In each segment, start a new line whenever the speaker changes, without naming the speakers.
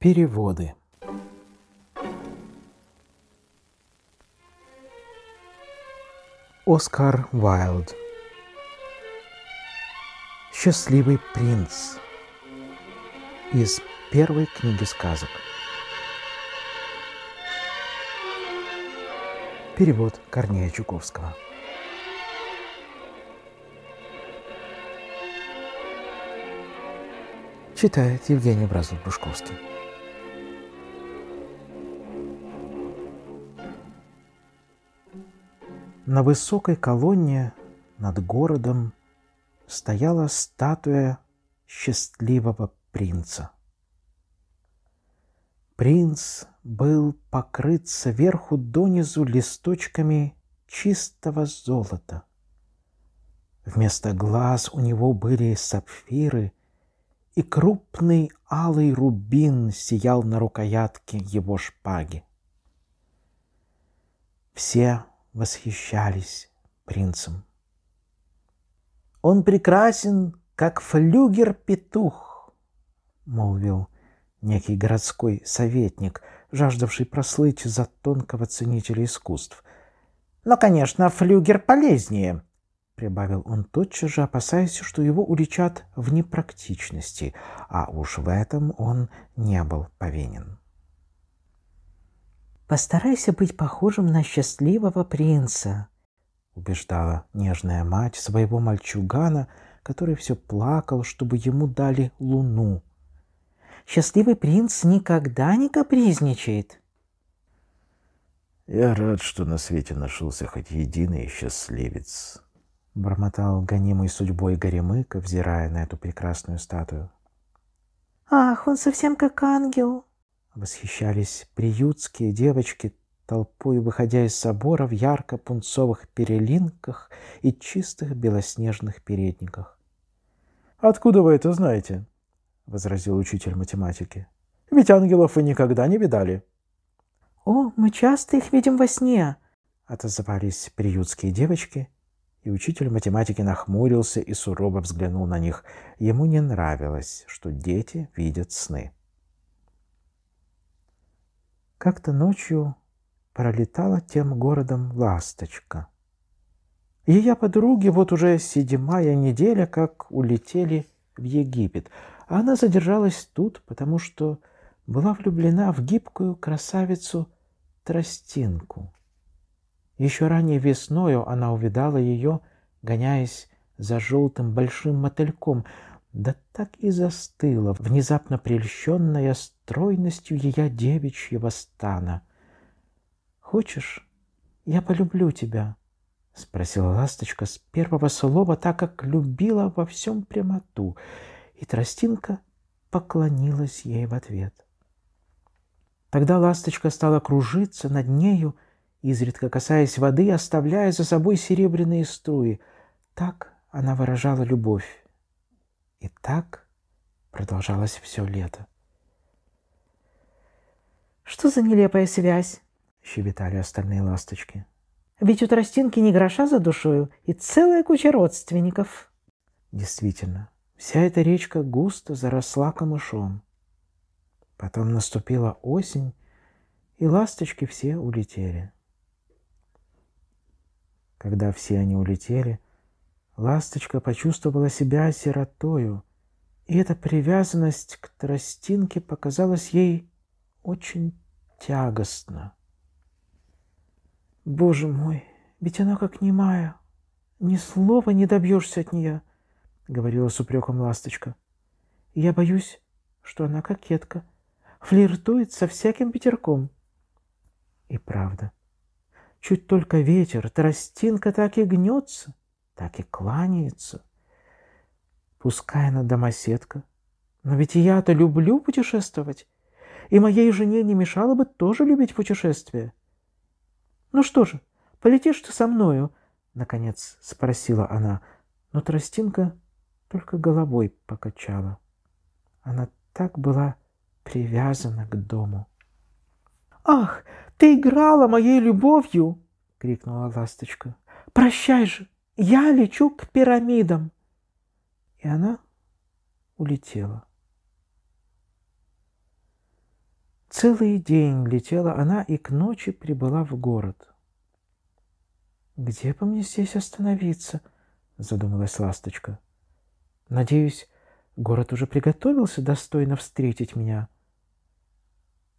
Переводы. Оскар Вайлд. Счастливый принц из первой книги сказок. Перевод Корнея Чуковского. Читает Евгений Бразов-Брушковский. На высокой колонне над городом стояла статуя счастливого принца. Принц был покрыт сверху донизу листочками чистого золота. Вместо глаз у него были сапфиры, и крупный алый рубин сиял на рукоятке его шпаги. Все восхищались принцем. «Он прекрасен, как флюгер-петух», — молвил некий городской советник, жаждавший прослыть за тонкого ценителя искусств. «Но, конечно, флюгер полезнее», — прибавил он тотчас же, опасаясь, что его уличат в непрактичности, а уж в этом он не был повинен. Постарайся быть похожим на счастливого принца», — убеждала нежная мать своего мальчугана, который все плакал, чтобы ему дали луну. «Счастливый принц никогда не капризничает». «Я рад, что на свете нашелся хоть единый счастливец», — бормотал гонимый судьбой Горемыка, взирая на эту прекрасную статую. «Ах, он совсем как ангел!» Восхищались приютские девочки толпой, выходя из собора в ярко-пунцовых перелинках и чистых белоснежных передниках. «Откуда вы это знаете?» — возразил учитель математики. «Ведь ангелов вы никогда не видали». «О, мы часто их видим во сне!» — отозвались приютские девочки, и учитель математики нахмурился и сурово взглянул на них. Ему не нравилось, что дети видят сны. Как-то ночью пролетала тем городом ласточка. Ее подруги вот уже седьмая неделя, как улетели в Египет. А она задержалась тут, потому что была влюблена в гибкую красавицу Тростинку. Еще ранее весною она увидала ее, гоняясь за желтым большим мотыльком, да так и застыла, внезапно прельщенная стройностью ее девичьего стана. «Хочешь, я полюблю тебя?» — спросила ласточка с первого слова, так как любила во всем прямоту, и тростинка поклонилась ей в ответ. Тогда ласточка стала кружиться над нею, изредка касаясь воды, оставляя за собой серебряные струи. Так она выражала любовь. И так продолжалось все лето. «Что за нелепая связь?» — щебетали остальные ласточки. «Ведь у тростинки не гроша за душою и целая куча родственников». Действительно, вся эта речка густо заросла камышом. Потом наступила осень, и ласточки все улетели. Когда все они улетели — Ласточка почувствовала себя сиротою, и эта привязанность к тростинке показалась ей очень тягостно. «Боже мой, ведь она как немая, ни слова не добьешься от нее», — говорила с упреком ласточка. «Я боюсь, что она кокетка, флиртует со всяким пятерком. И правда, чуть только ветер, тростинка так и гнется — так и кланяется. Пускай она домоседка, но ведь я-то люблю путешествовать, и моей жене не мешало бы тоже любить путешествия. Ну что же, полетишь ты со мною? Наконец спросила она, но тростинка только головой покачала. Она так была привязана к дому. «Ах, ты играла моей любовью!» — крикнула ласточка. «Прощай же!» Я лечу к пирамидам. И она улетела. Целый день летела она и к ночи прибыла в город. «Где бы мне здесь остановиться?» — задумалась ласточка. «Надеюсь, город уже приготовился достойно встретить меня».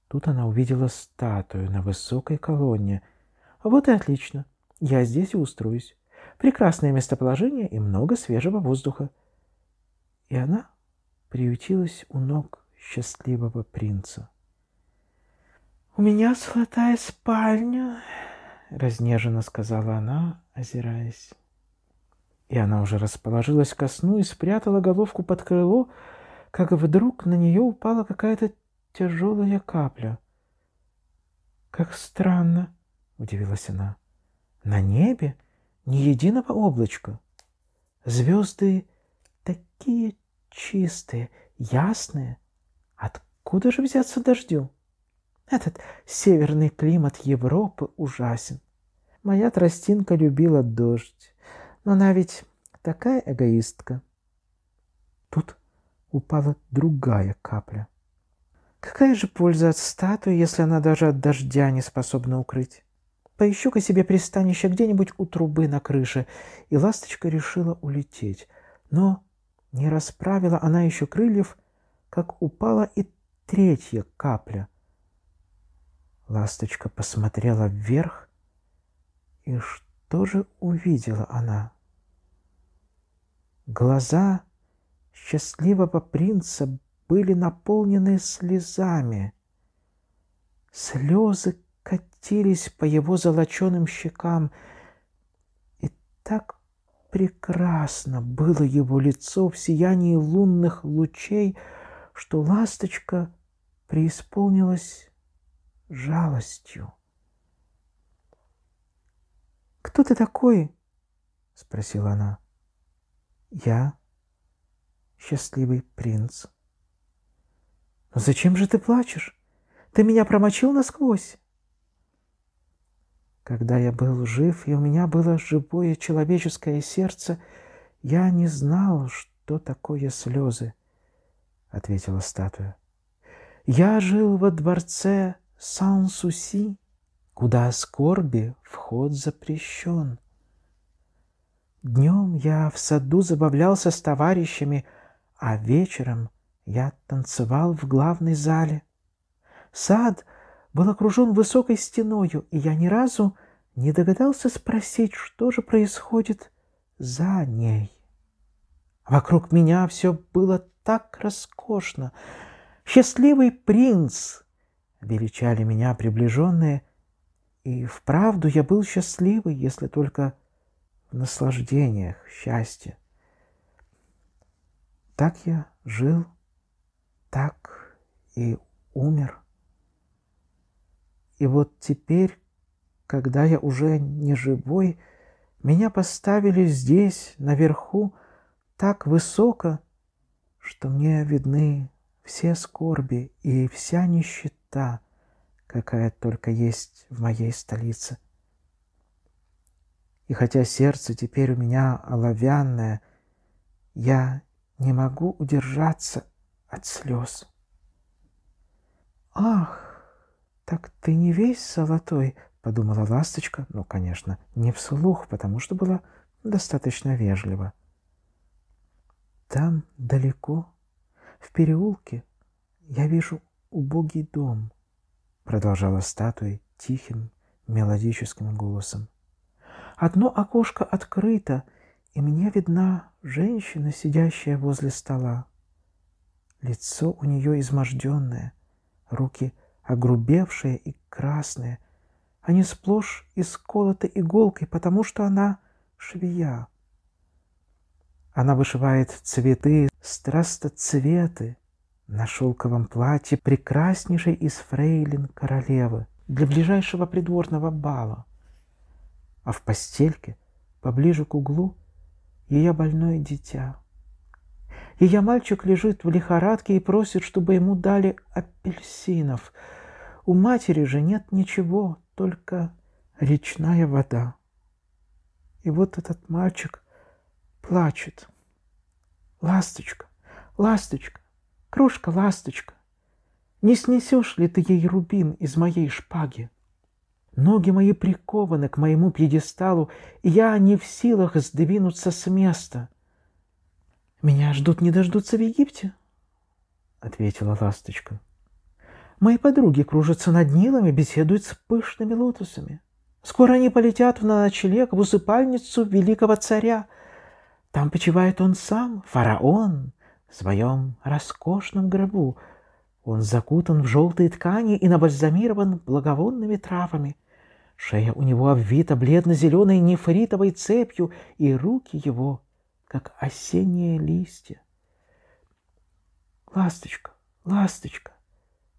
Тут она увидела статую на высокой колонне. «Вот и отлично. Я здесь и устроюсь прекрасное местоположение и много свежего воздуха. И она приютилась у ног счастливого принца. «У меня золотая спальня», — разнеженно сказала она, озираясь. И она уже расположилась ко сну и спрятала головку под крыло, как вдруг на нее упала какая-то тяжелая капля. «Как странно!» — удивилась она. «На небе?» ни единого облачка. Звезды такие чистые, ясные. Откуда же взяться дождю? Этот северный климат Европы ужасен. Моя тростинка любила дождь, но она ведь такая эгоистка. Тут упала другая капля. Какая же польза от статуи, если она даже от дождя не способна укрыть? Поищу-ка себе пристанище где-нибудь у трубы на крыше. И ласточка решила улететь. Но не расправила она еще крыльев, как упала и третья капля. Ласточка посмотрела вверх, и что же увидела она? Глаза счастливого принца были наполнены слезами. Слезы катились по его золоченым щекам. И так прекрасно было его лицо в сиянии лунных лучей, что ласточка преисполнилась жалостью. «Кто ты такой?» — спросила она. «Я счастливый принц». «Но зачем же ты плачешь? Ты меня промочил насквозь». Когда я был жив, и у меня было живое человеческое сердце, я не знал, что такое слезы, — ответила статуя. Я жил во дворце Сан-Суси, куда скорби вход запрещен. Днем я в саду забавлялся с товарищами, а вечером я танцевал в главной зале. Сад — был окружен высокой стеною, и я ни разу не догадался спросить, что же происходит за ней. Вокруг меня все было так роскошно. «Счастливый принц!» — величали меня приближенные, и вправду я был счастливый, если только в наслаждениях счастье. Так я жил, так и умер. И вот теперь, когда я уже не живой, меня поставили здесь, наверху, так высоко, что мне видны все скорби и вся нищета, какая только есть в моей столице. И хотя сердце теперь у меня оловянное, я не могу удержаться от слез. Ах, «Так ты не весь золотой», — подумала ласточка, ну, конечно, не вслух, потому что была достаточно вежлива. Там, далеко, в переулке, я вижу убогий дом, продолжала статуя тихим, мелодическим голосом. Одно окошко открыто, и мне видна женщина, сидящая возле стола. Лицо у нее изможденное, руки огрубевшие и красные. А Они сплошь исколоты иголкой, потому что она швея. Она вышивает цветы, страстоцветы на шелковом платье прекраснейшей из фрейлин королевы для ближайшего придворного бала. А в постельке, поближе к углу, ее больное дитя. Ее мальчик лежит в лихорадке и просит, чтобы ему дали апельсинов – у матери же нет ничего, только речная вода. И вот этот мальчик плачет. Ласточка, ласточка, кружка, ласточка, не снесешь ли ты ей рубин из моей шпаги? Ноги мои прикованы к моему пьедесталу, и я не в силах сдвинуться с места. Меня ждут не дождутся в Египте, — ответила ласточка. — Мои подруги кружатся над Нилом и беседуют с пышными лотосами. Скоро они полетят в ночлег в усыпальницу великого царя. Там почивает он сам, фараон, в своем роскошном гробу. Он закутан в желтые ткани и набальзамирован благовонными травами. Шея у него обвита бледно-зеленой нефритовой цепью, и руки его, как осенние листья. «Ласточка, ласточка,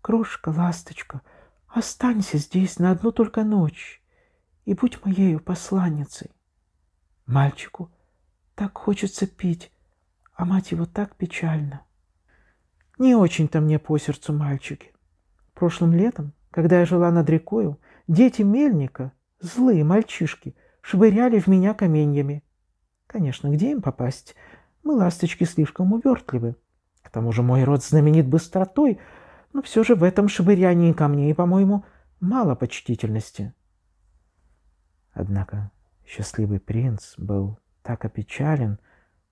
Крошка, ласточка, останься здесь на одну только ночь и будь моею посланницей. Мальчику так хочется пить, а мать его так печально. Не очень-то мне по сердцу мальчики. Прошлым летом, когда я жила над рекою, дети мельника, злые мальчишки, швыряли в меня каменьями. Конечно, где им попасть? Мы, ласточки, слишком увертливы. К тому же мой род знаменит быстротой — но все же в этом швырянии камней, по-моему, мало почтительности. Однако счастливый принц был так опечален,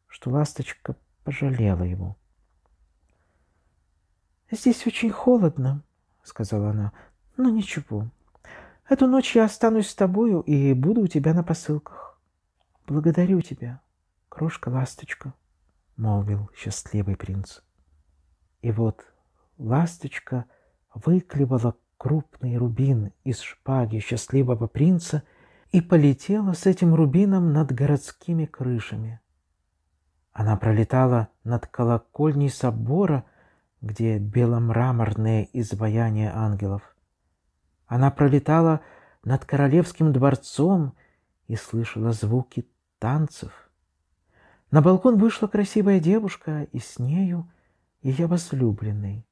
что ласточка пожалела его. «Здесь очень холодно», — сказала она, — «но ничего. Эту ночь я останусь с тобою и буду у тебя на посылках. Благодарю тебя, крошка-ласточка», — молвил счастливый принц. И вот ласточка выклевала крупный рубин из шпаги счастливого принца и полетела с этим рубином над городскими крышами. Она пролетала над колокольней собора, где беломраморные изваяния ангелов. Она пролетала над королевским дворцом и слышала звуки танцев. На балкон вышла красивая девушка, и с нею ее возлюбленный.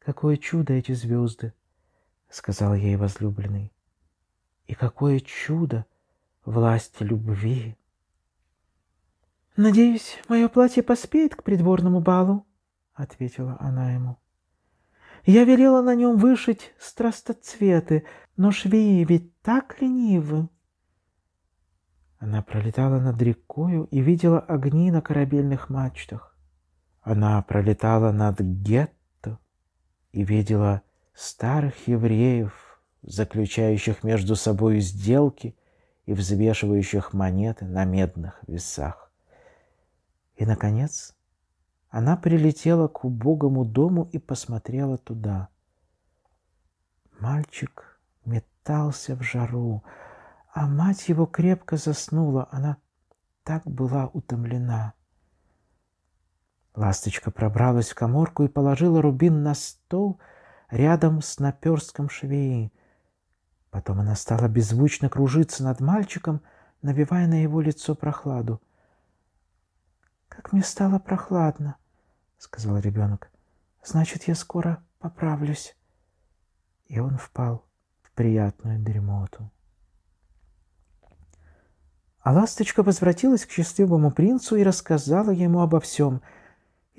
Какое чудо эти звезды!» — сказал ей возлюбленный. «И какое чудо власти любви!» «Надеюсь, мое платье поспеет к придворному балу», — ответила она ему. «Я велела на нем вышить страстоцветы, но швеи ведь так ленивы». Она пролетала над рекою и видела огни на корабельных мачтах. Она пролетала над Гет и видела старых евреев, заключающих между собой сделки и взвешивающих монеты на медных весах. И, наконец, она прилетела к убогому дому и посмотрела туда. Мальчик метался в жару, а мать его крепко заснула. Она так была утомлена. Ласточка пробралась в коморку и положила рубин на стол рядом с наперстком швеи. Потом она стала беззвучно кружиться над мальчиком, набивая на его лицо прохладу. «Как мне стало прохладно!» — сказал ребенок. «Значит, я скоро поправлюсь!» И он впал в приятную дремоту. А ласточка возвратилась к счастливому принцу и рассказала ему обо всем —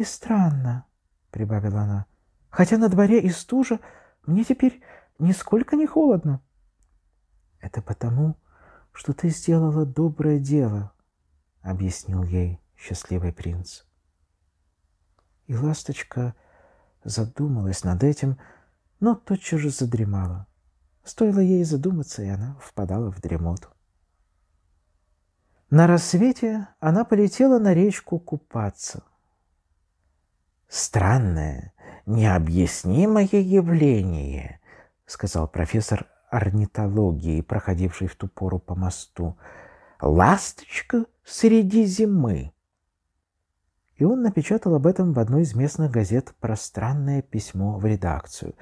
и странно, — прибавила она, — хотя на дворе и стужа, мне теперь нисколько не холодно. — Это потому, что ты сделала доброе дело, — объяснил ей счастливый принц. И ласточка задумалась над этим, но тотчас же задремала. Стоило ей задуматься, и она впадала в дремоту. На рассвете она полетела на речку купаться — странное, необъяснимое явление, сказал профессор орнитологии, проходивший в ту пору по мосту. Ласточка среди зимы. И он напечатал об этом в одной из местных газет пространное письмо в редакцию.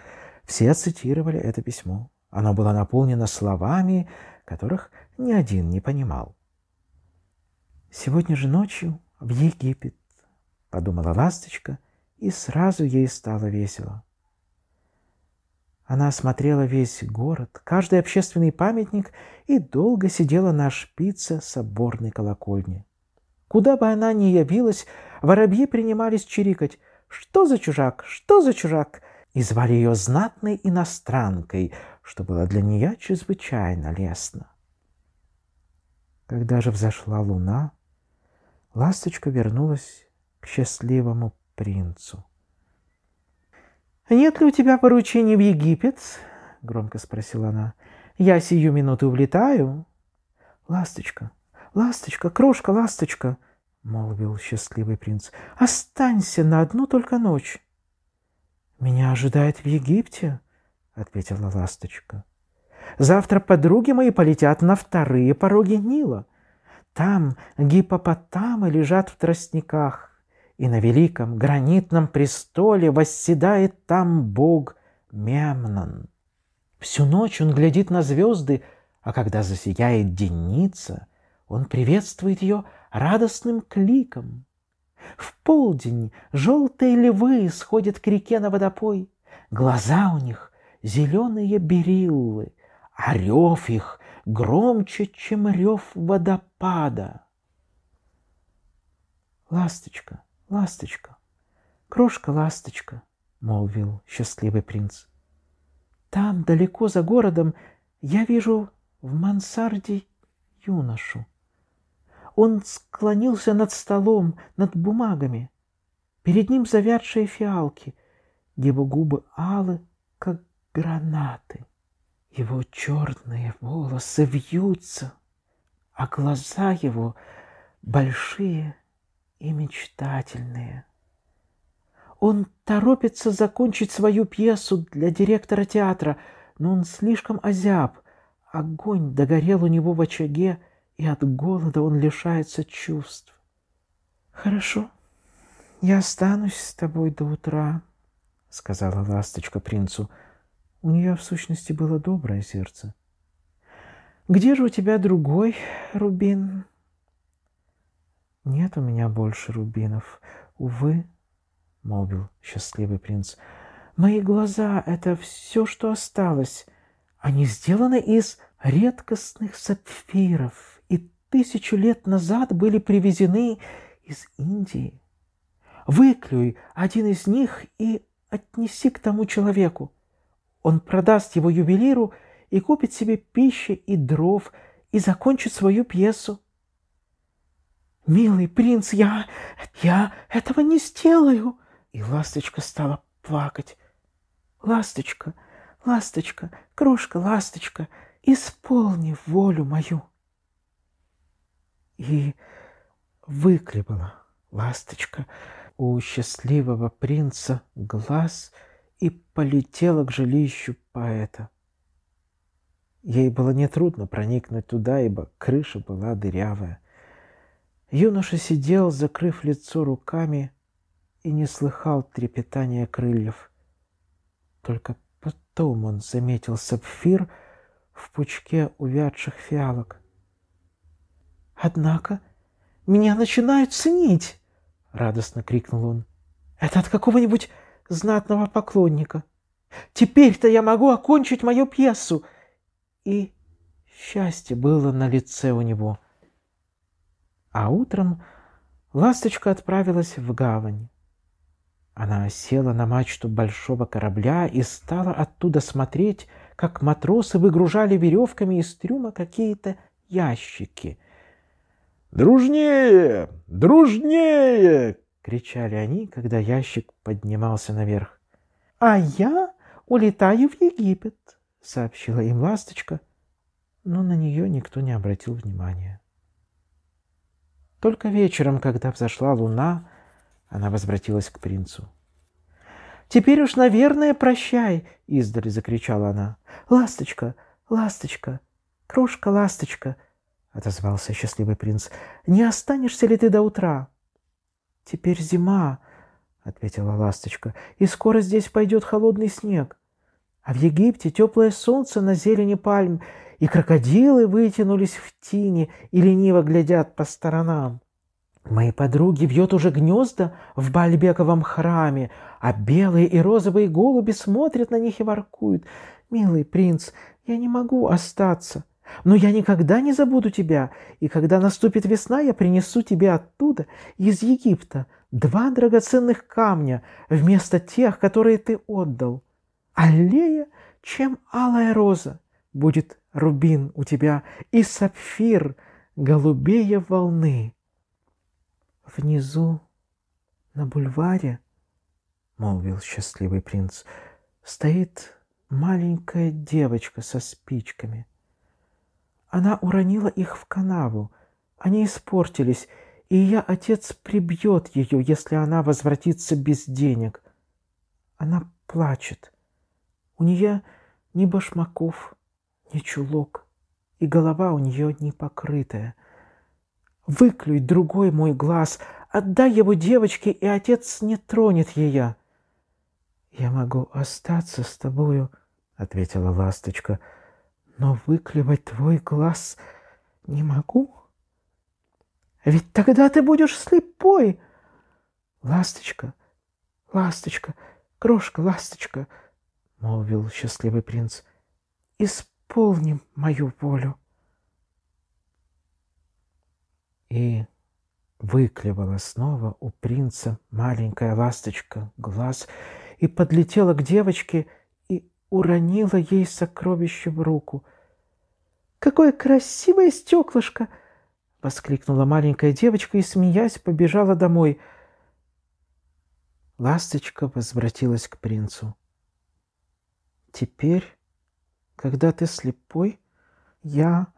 Все цитировали это письмо. Оно было наполнено словами, которых ни один не понимал. «Сегодня же ночью в Египет», — подумала ласточка, — и сразу ей стало весело. Она осмотрела весь город, каждый общественный памятник и долго сидела на шпице соборной колокольни. Куда бы она ни явилась, воробьи принимались чирикать «Что за чужак? Что за чужак?» и звали ее знатной иностранкой, что было для нее чрезвычайно лестно. Когда же взошла луна, ласточка вернулась к счастливому принцу. «Нет ли у тебя поручений в Египет?» — громко спросила она. «Я сию минуту улетаю». «Ласточка, ласточка, крошка, ласточка!» — молвил счастливый принц. «Останься на одну только ночь». «Меня ожидает в Египте», — ответила ласточка. «Завтра подруги мои полетят на вторые пороги Нила. Там гипопотамы лежат в тростниках и на великом гранитном престоле восседает там бог Мемнон. Всю ночь он глядит на звезды, а когда засияет денница, он приветствует ее радостным кликом. В полдень желтые львы сходят к реке на водопой. Глаза у них зеленые бериллы, а рев их громче, чем рев водопада. Ласточка — ласточка, крошка-ласточка, — молвил счастливый принц. Там, далеко за городом, я вижу в мансарде юношу. Он склонился над столом, над бумагами. Перед ним завядшие фиалки. Его губы алы, как гранаты. Его черные волосы вьются, а глаза его большие, и мечтательные. Он торопится закончить свою пьесу для директора театра, но он слишком озяб. Огонь догорел у него в очаге, и от голода он лишается чувств. «Хорошо, я останусь с тобой до утра», — сказала ласточка принцу. У нее, в сущности, было доброе сердце. «Где же у тебя другой, Рубин?» Нет у меня больше рубинов. Увы, — молвил счастливый принц, — мои глаза — это все, что осталось. Они сделаны из редкостных сапфиров и тысячу лет назад были привезены из Индии. Выклюй один из них и отнеси к тому человеку. Он продаст его ювелиру и купит себе пищи и дров, и закончит свою пьесу. «Милый принц, я... я этого не сделаю!» И ласточка стала плакать. «Ласточка, ласточка, крошка, ласточка, исполни волю мою!» И выклепала ласточка у счастливого принца глаз и полетела к жилищу поэта. Ей было нетрудно проникнуть туда, ибо крыша была дырявая — Юноша сидел, закрыв лицо руками, и не слыхал трепетания крыльев. Только потом он заметил сапфир в пучке увядших фиалок. «Однако меня начинают ценить!» — радостно крикнул он. «Это от какого-нибудь знатного поклонника. Теперь-то я могу окончить мою пьесу!» И счастье было на лице у него — а утром ласточка отправилась в гавань. Она села на мачту большого корабля и стала оттуда смотреть, как матросы выгружали веревками из трюма какие-то ящики. «Дружнее! Дружнее!» — кричали они, когда ящик поднимался наверх. «А я улетаю в Египет», — сообщила им ласточка, но на нее никто не обратил внимания. Только вечером, когда взошла луна, она возвратилась к принцу. «Теперь уж, наверное, прощай!» — издали закричала она. «Ласточка! Ласточка! Крошка, ласточка!» — отозвался счастливый принц. «Не останешься ли ты до утра?» «Теперь зима!» — ответила ласточка. «И скоро здесь пойдет холодный снег. А в Египте теплое солнце на зелени пальм, и крокодилы вытянулись в тени и лениво глядят по сторонам. Мои подруги вьет уже гнезда в Бальбековом храме, а белые и розовые голуби смотрят на них и воркуют. «Милый принц, я не могу остаться, но я никогда не забуду тебя, и когда наступит весна, я принесу тебе оттуда, из Египта, два драгоценных камня вместо тех, которые ты отдал» аллея, чем алая роза. Будет рубин у тебя и сапфир голубее волны. Внизу, на бульваре, — молвил счастливый принц, — стоит маленькая девочка со спичками. Она уронила их в канаву. Они испортились, и я отец прибьет ее, если она возвратится без денег. Она плачет. — у нее ни башмаков, ни чулок, и голова у нее не покрытая. Выклюй другой мой глаз, отдай его девочке, и отец не тронет ее. «Я могу остаться с тобою», — ответила ласточка, — «но выклевать твой глаз не могу». «А «Ведь тогда ты будешь слепой!» «Ласточка, ласточка, крошка, ласточка!» — молвил счастливый принц, — исполним мою волю. И выклевала снова у принца маленькая ласточка глаз и подлетела к девочке и уронила ей сокровище в руку. «Какое красивое стеклышко!» — воскликнула маленькая девочка и, смеясь, побежала домой. Ласточка возвратилась к принцу. Теперь, когда ты слепой, я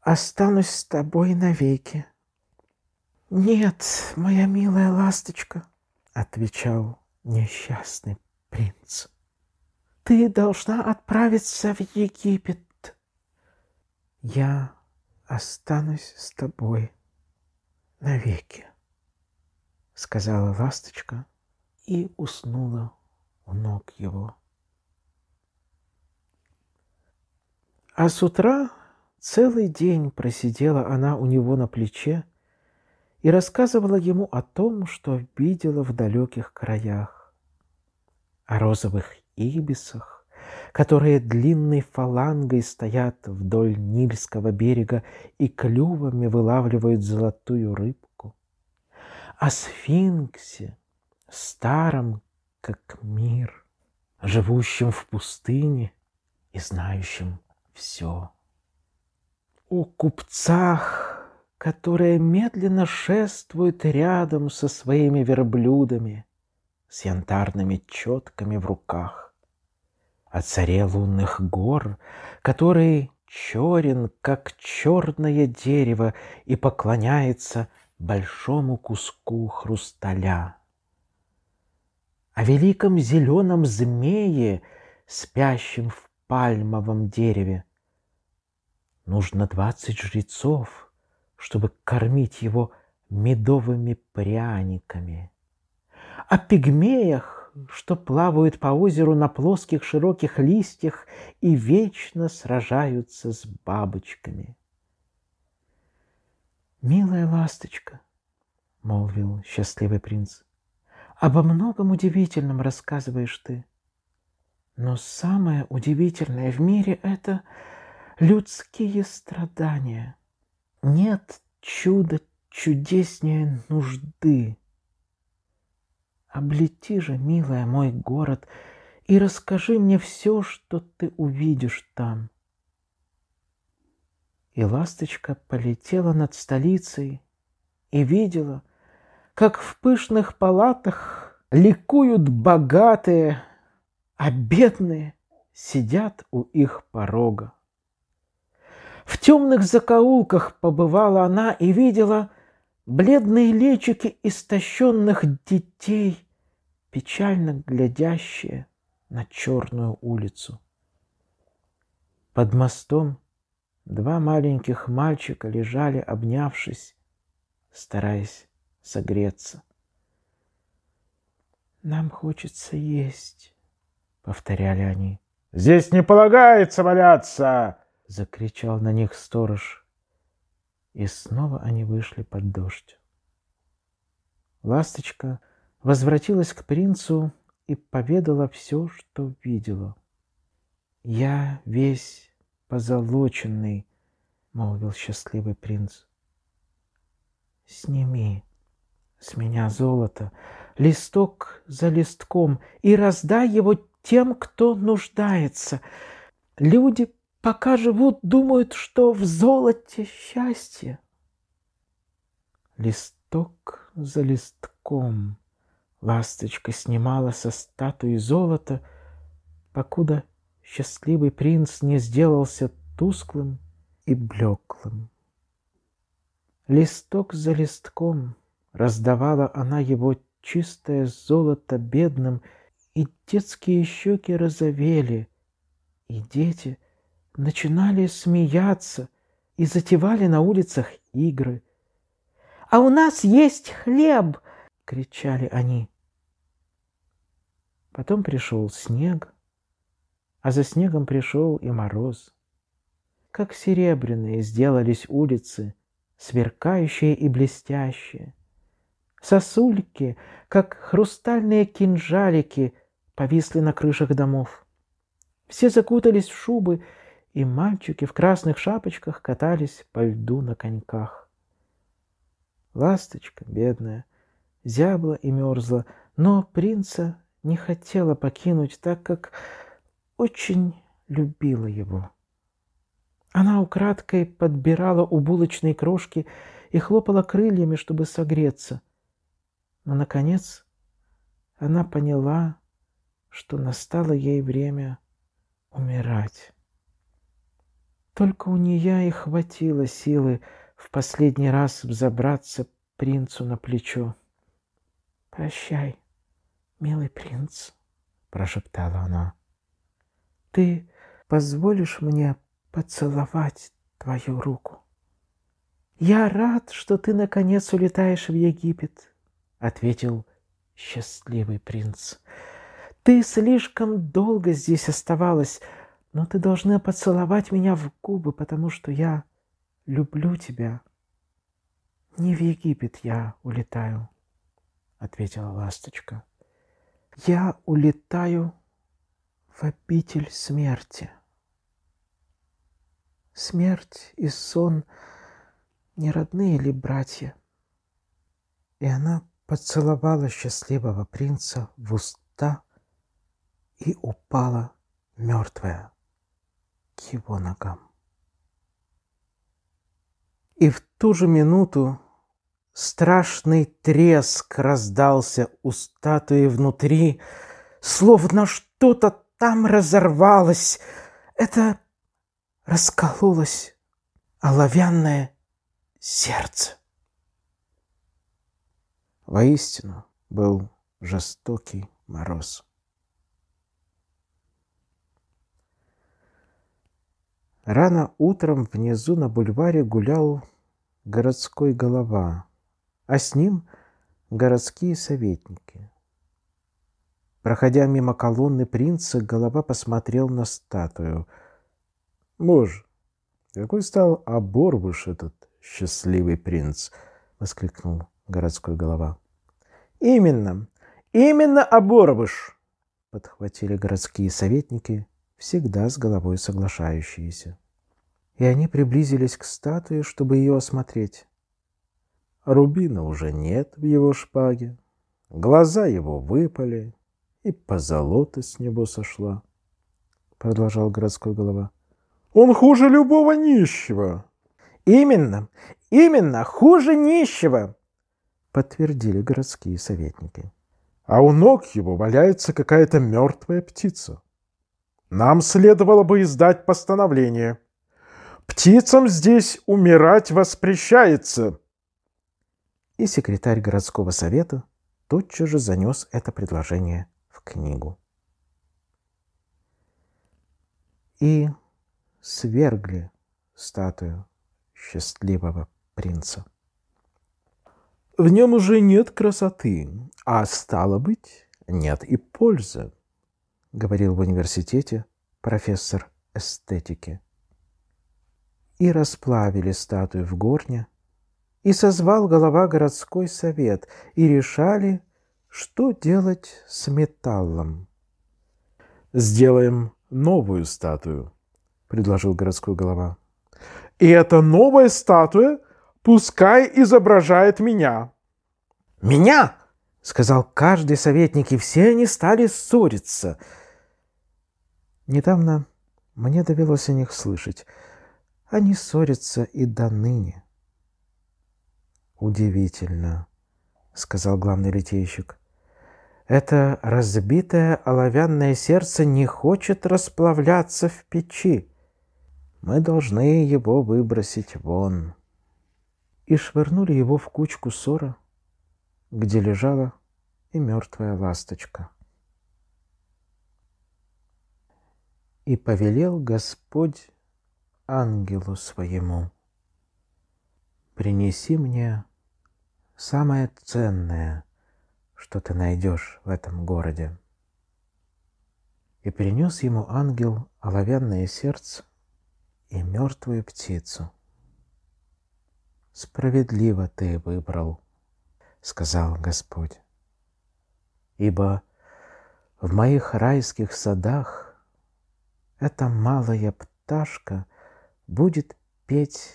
останусь с тобой навеки. «Нет, моя милая ласточка», — отвечал несчастный принц, — «ты должна отправиться в Египет. Я останусь с тобой навеки», — сказала ласточка и уснула у ног его. А с утра целый день просидела она у него на плече и рассказывала ему о том, что видела в далеких краях, о розовых ибисах, которые длинной фалангой стоят вдоль Нильского берега и клювами вылавливают золотую рыбку, о сфинксе, старом, как мир, живущем в пустыне и знающем все. О купцах, которые медленно шествуют рядом со своими верблюдами с янтарными четками в руках, о царе лунных гор, который черен, как черное дерево, и поклоняется большому куску хрусталя. О великом зеленом змее, спящем в пальмовом дереве, Нужно двадцать жрецов, чтобы кормить его медовыми пряниками. О пигмеях, что плавают по озеру на плоских широких листьях и вечно сражаются с бабочками. «Милая ласточка», — молвил счастливый принц, — «обо многом удивительном рассказываешь ты. Но самое удивительное в мире — это...» людские страдания. Нет чуда чудеснее нужды. Облети же, милая, мой город, и расскажи мне все, что ты увидишь там. И ласточка полетела над столицей и видела, как в пышных палатах ликуют богатые, а бедные сидят у их порога. В темных закоулках побывала она и видела бледные лечики истощенных детей, печально глядящие на черную улицу. Под мостом два маленьких мальчика лежали, обнявшись, стараясь согреться. «Нам хочется есть», — повторяли они. «Здесь не полагается валяться!» закричал на них сторож, и снова они вышли под дождь. Ласточка возвратилась к принцу и поведала все, что видела. «Я весь позолоченный», — молвил счастливый принц. «Сними с меня золото, листок за листком, и раздай его тем, кто нуждается. Люди пока живут, думают, что в золоте счастье. Листок за листком ласточка снимала со статуи золота, покуда счастливый принц не сделался тусклым и блеклым. Листок за листком раздавала она его чистое золото бедным, и детские щеки розовели, и дети — начинали смеяться и затевали на улицах игры. «А у нас есть хлеб!» — кричали они. Потом пришел снег, а за снегом пришел и мороз. Как серебряные сделались улицы, сверкающие и блестящие. Сосульки, как хрустальные кинжалики, повисли на крышах домов. Все закутались в шубы и мальчики в красных шапочках катались по льду на коньках. Ласточка, бедная, зябла и мерзла, но принца не хотела покинуть, так как очень любила его. Она украдкой подбирала у булочной крошки и хлопала крыльями, чтобы согреться. Но, наконец, она поняла, что настало ей время умирать. Только у нее и хватило силы в последний раз взобраться принцу на плечо. «Прощай, милый принц», — прошептала она. «Ты позволишь мне поцеловать твою руку?» «Я рад, что ты, наконец, улетаешь в Египет», — ответил счастливый принц. «Ты слишком долго здесь оставалась, но ты должна поцеловать меня в губы, потому что я люблю тебя. Не в Египет я улетаю, ответила ласточка. Я улетаю в обитель смерти. Смерть и сон не родные ли братья? И она поцеловала счастливого принца в уста и упала мертвая к его ногам. И в ту же минуту страшный треск раздался у статуи внутри, словно что-то там разорвалось. Это раскололось оловянное сердце. Воистину был жестокий мороз. Рано утром внизу на бульваре гулял городской голова, а с ним городские советники. Проходя мимо колонны принца, голова посмотрел на статую. «Боже, какой стал оборвыш этот счастливый принц!» — воскликнул городской голова. «Именно! Именно оборвыш!» — подхватили городские советники всегда с головой соглашающиеся. И они приблизились к статуе, чтобы ее осмотреть. Рубина уже нет в его шпаге, глаза его выпали, и позолота с него сошла, — продолжал городской голова. — Он хуже любого нищего! — Именно, именно, хуже нищего! — подтвердили городские советники. — А у ног его валяется какая-то мертвая птица. Нам следовало бы издать постановление. Птицам здесь умирать воспрещается. И секретарь городского совета тотчас же занес это предложение в книгу. И свергли статую счастливого принца. В нем уже нет красоты, а стало быть, нет и пользы говорил в университете профессор эстетики. И расплавили статую в горне, и созвал голова городской совет, и решали, что делать с металлом. «Сделаем новую статую», — предложил городской голова. «И эта новая статуя пускай изображает меня». «Меня?» — сказал каждый советник, и все они стали ссориться — Недавно мне довелось о них слышать. Они ссорятся и до ныне. «Удивительно», — сказал главный литейщик. «Это разбитое оловянное сердце не хочет расплавляться в печи. Мы должны его выбросить вон». И швырнули его в кучку ссора, где лежала и мертвая ласточка. И повелел Господь ангелу своему, «Принеси мне самое ценное, что ты найдешь в этом городе». И принес ему ангел оловянное сердце и мертвую птицу. «Справедливо ты выбрал», — сказал Господь, «ибо в моих райских садах эта малая пташка будет петь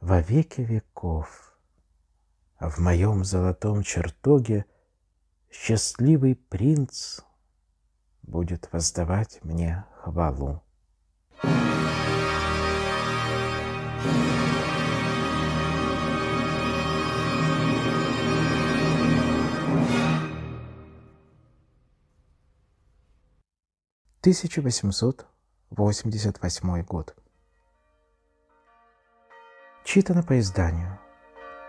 во веки веков. А в моем золотом чертоге счастливый принц будет воздавать мне хвалу. Тысяча восемьсот 88 год. Читано по изданию.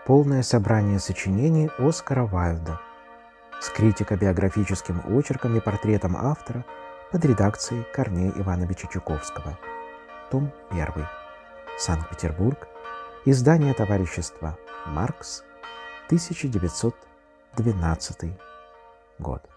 Полное собрание сочинений Оскара Вайлда с критико-биографическим очерком и портретом автора под редакцией Корнея Ивановича Чуковского. Том 1. Санкт-Петербург. Издание товарищества «Маркс», 1912 год.